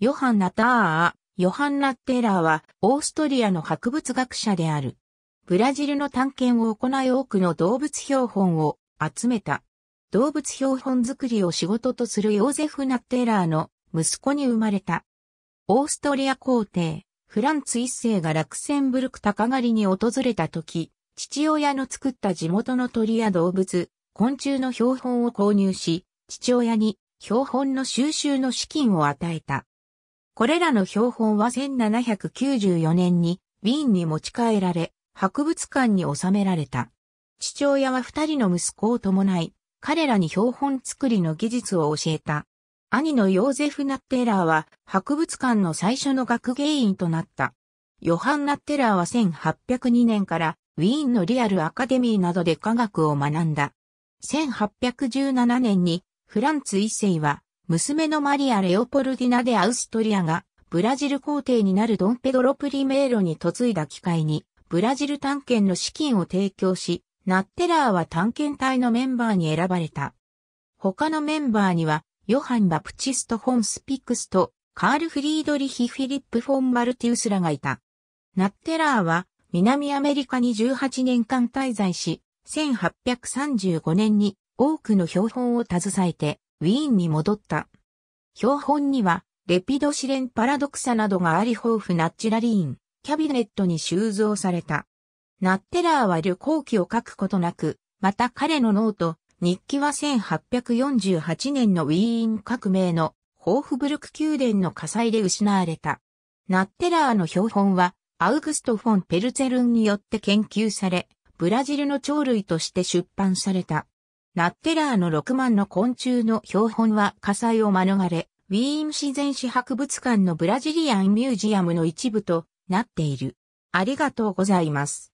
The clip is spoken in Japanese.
ヨハンナ・ターヨハンナ・テーラーは、オーストリアの博物学者である。ブラジルの探検を行い多くの動物標本を集めた。動物標本作りを仕事とするヨーゼフ・ナ・テーラーの息子に生まれた。オーストリア皇帝、フランツ一世がラクセンブルク高狩りに訪れた時、父親の作った地元の鳥や動物、昆虫の標本を購入し、父親に標本の収集の資金を与えた。これらの標本は1794年にウィーンに持ち帰られ、博物館に収められた。父親は二人の息子を伴い、彼らに標本作りの技術を教えた。兄のヨーゼフ・ナッテラーは博物館の最初の学芸員となった。ヨハン・ナッテラーは1802年からウィーンのリアルアカデミーなどで科学を学んだ。1817年にフランツ一世は娘のマリア・レオポルディナ・でアウストリアが、ブラジル皇帝になるドンペドロ・プリメーロに嫁いだ機会に、ブラジル探検の資金を提供し、ナッテラーは探検隊のメンバーに選ばれた。他のメンバーには、ヨハン・バプチスト・フォン・スピックスと、カール・フリードリヒ・フィリップ・フォン・マルティウスらがいた。ナッテラーは、南アメリカに18年間滞在し、1835年に多くの標本を携えて、ウィーンに戻った。標本には、レピドシレンパラドクサなどがあり豊富ナッチュラリーン、キャビネットに収蔵された。ナッテラーは旅行記を書くことなく、また彼のノート、日記は1848年のウィーン革命のホーフブルク宮殿の火災で失われた。ナッテラーの標本は、アウグスト・フォン・ペルツェルンによって研究され、ブラジルの鳥類として出版された。ナッテラーの6万の昆虫の標本は火災を免れ、ウィーン自然史博物館のブラジリアンミュージアムの一部となっている。ありがとうございます。